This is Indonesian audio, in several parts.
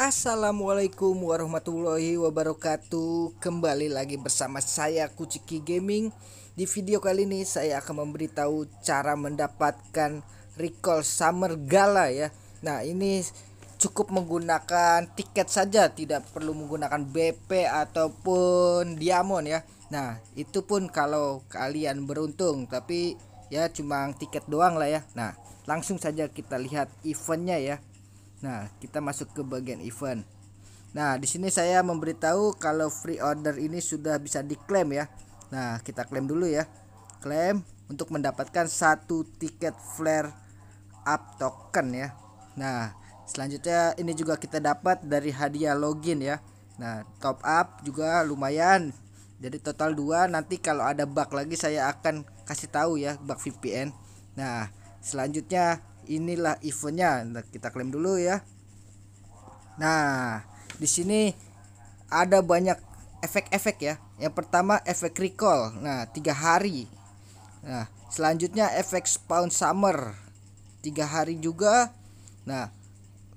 Assalamualaikum warahmatullahi wabarakatuh Kembali lagi bersama saya Kuciki Gaming Di video kali ini saya akan memberitahu cara mendapatkan recall summer gala ya Nah ini cukup menggunakan tiket saja Tidak perlu menggunakan BP ataupun diamond ya Nah itu pun kalau kalian beruntung Tapi ya cuma tiket doang lah ya Nah langsung saja kita lihat eventnya ya Nah, kita masuk ke bagian event. Nah, di sini saya memberitahu kalau free order ini sudah bisa diklaim ya. Nah, kita klaim dulu ya. Klaim untuk mendapatkan satu tiket flare up token ya. Nah, selanjutnya ini juga kita dapat dari hadiah login ya. Nah, top up juga lumayan. Jadi total 2 nanti kalau ada bug lagi saya akan kasih tahu ya bug VPN. Nah, selanjutnya inilah eventnya nah, kita klaim dulu ya nah di sini ada banyak efek-efek ya yang pertama efek recall nah tiga hari nah selanjutnya efek spawn summer tiga hari juga nah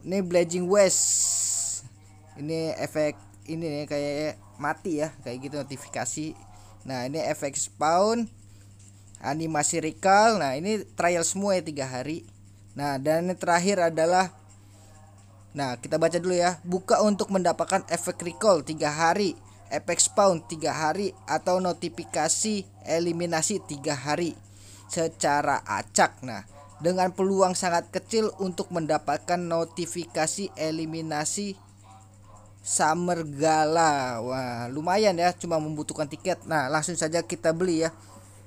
ini blazing west ini efek ini nih ya, kayak mati ya kayak gitu notifikasi nah ini efek spawn animasi recall nah ini trial semua ya tiga hari Nah, dan yang terakhir adalah Nah, kita baca dulu ya. Buka untuk mendapatkan efek recall 3 hari, efek spawn 3 hari atau notifikasi eliminasi 3 hari secara acak. Nah, dengan peluang sangat kecil untuk mendapatkan notifikasi eliminasi Summer Gala. Wah, lumayan ya, cuma membutuhkan tiket. Nah, langsung saja kita beli ya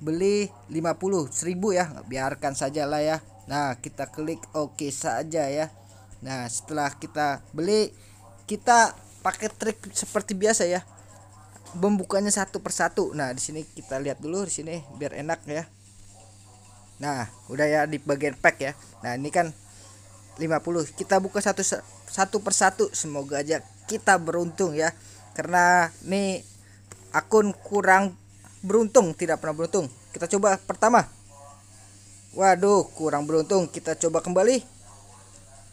beli 50 1000 ya biarkan saja lah ya nah kita klik oke OK saja ya nah setelah kita beli kita pakai trik seperti biasa ya membukanya satu persatu nah di sini kita lihat dulu di sini biar enak ya nah udah ya di bagian pack ya nah ini kan 50 kita buka satu satu persatu semoga aja kita beruntung ya karena nih akun kurang beruntung tidak pernah beruntung kita coba pertama waduh kurang beruntung kita coba kembali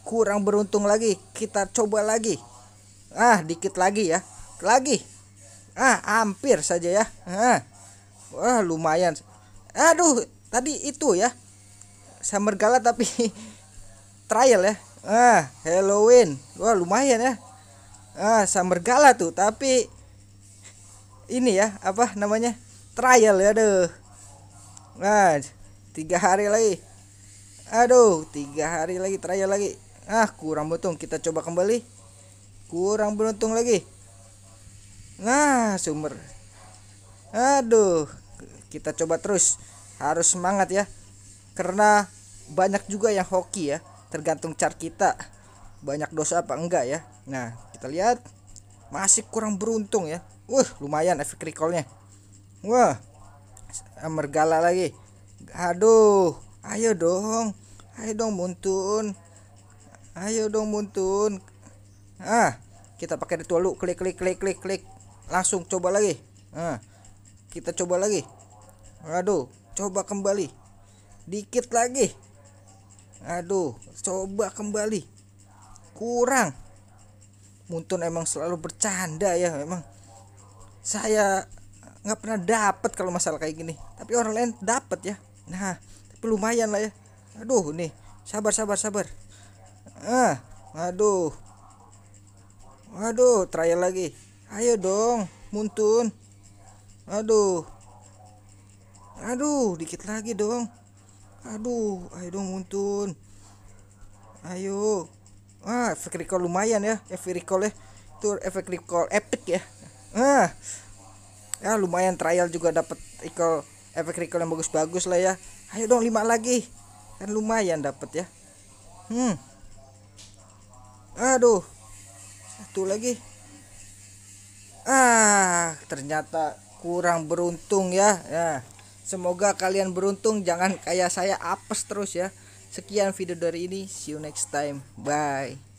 kurang beruntung lagi kita coba lagi ah dikit lagi ya lagi ah hampir saja ya ah wah lumayan aduh tadi itu ya summer gala tapi trial ya ah Halloween wah lumayan ya ah summer gala tuh tapi ini ya apa namanya trial ya deh nah tiga hari lagi aduh tiga hari lagi trial lagi ah kurang beruntung kita coba kembali kurang beruntung lagi nah sumber aduh kita coba terus harus semangat ya karena banyak juga yang hoki ya tergantung car kita banyak dosa apa enggak ya nah kita lihat masih kurang beruntung ya uh lumayan efek recallnya Wah, mergala lagi. Aduh, ayo dong. Ayo dong Muntun. Ayo dong Muntun. Ah, kita pakai ritual lu. Klik klik klik klik klik. Langsung coba lagi. Ah, kita coba lagi. Aduh, coba kembali. Dikit lagi. Aduh, coba kembali. Kurang. Muntun emang selalu bercanda ya, emang. Saya nggak pernah dapat kalau masalah kayak gini tapi orang lain dapat ya nah tapi lumayan lah ya aduh nih sabar sabar sabar ah aduh aduh trial lagi ayo dong muntun aduh aduh dikit lagi dong aduh ayo dong muntun ayo ah efek recall lumayan ya efek recall ya itu efek recall epic ya ah ya lumayan trial juga dapat eco efek recall yang bagus-bagus lah ya ayo dong lima lagi kan lumayan dapat ya hmm aduh satu lagi ah ternyata kurang beruntung ya ya semoga kalian beruntung jangan kayak saya apes terus ya sekian video dari ini see you next time bye